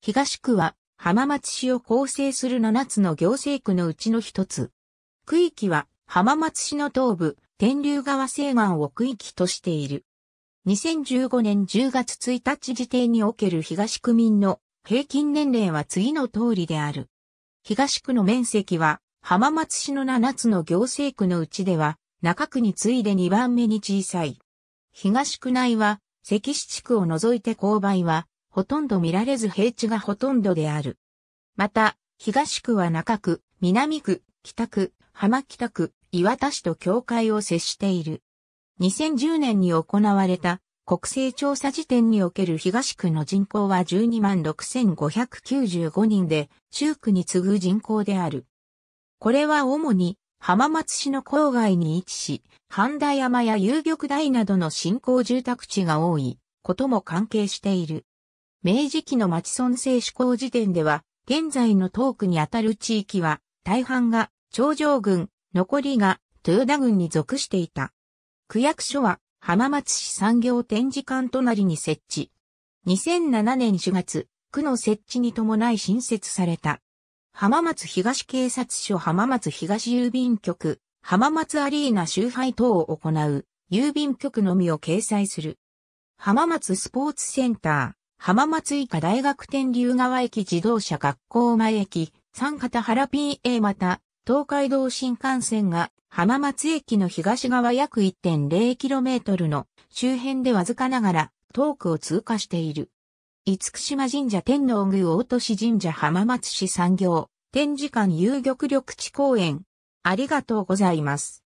東区は浜松市を構成する7つの行政区のうちの一つ。区域は浜松市の東部、天竜川西岸を区域としている。2015年10月1日時点における東区民の平均年齢は次の通りである。東区の面積は浜松市の7つの行政区のうちでは中区に次いで2番目に小さい。東区内は関市地区を除いて勾配はほとんど見られず平地がほとんどである。また、東区は中区、南区、北区、浜北区、岩田市と境界を接している。2010年に行われた国勢調査時点における東区の人口は12万6595人で、中区に次ぐ人口である。これは主に浜松市の郊外に位置し、半田山や遊玉台などの新興住宅地が多いことも関係している。明治期の町村制施行時点では、現在の東区にあたる地域は、大半が長城軍、残りが豊田軍に属していた。区役所は浜松市産業展示館隣に設置。2007年4月、区の設置に伴い新設された。浜松東警察署浜松東郵便局、浜松アリーナ周配等を行う郵便局のみを掲載する。浜松スポーツセンター。浜松以下大学天竜川駅自動車学校前駅、三方原 PA また、東海道新幹線が浜松駅の東側約 1.0km の周辺でわずかながら遠くを通過している。五福島神社天皇宮大都市神社浜松市産業展示館遊玉緑地公園。ありがとうございます。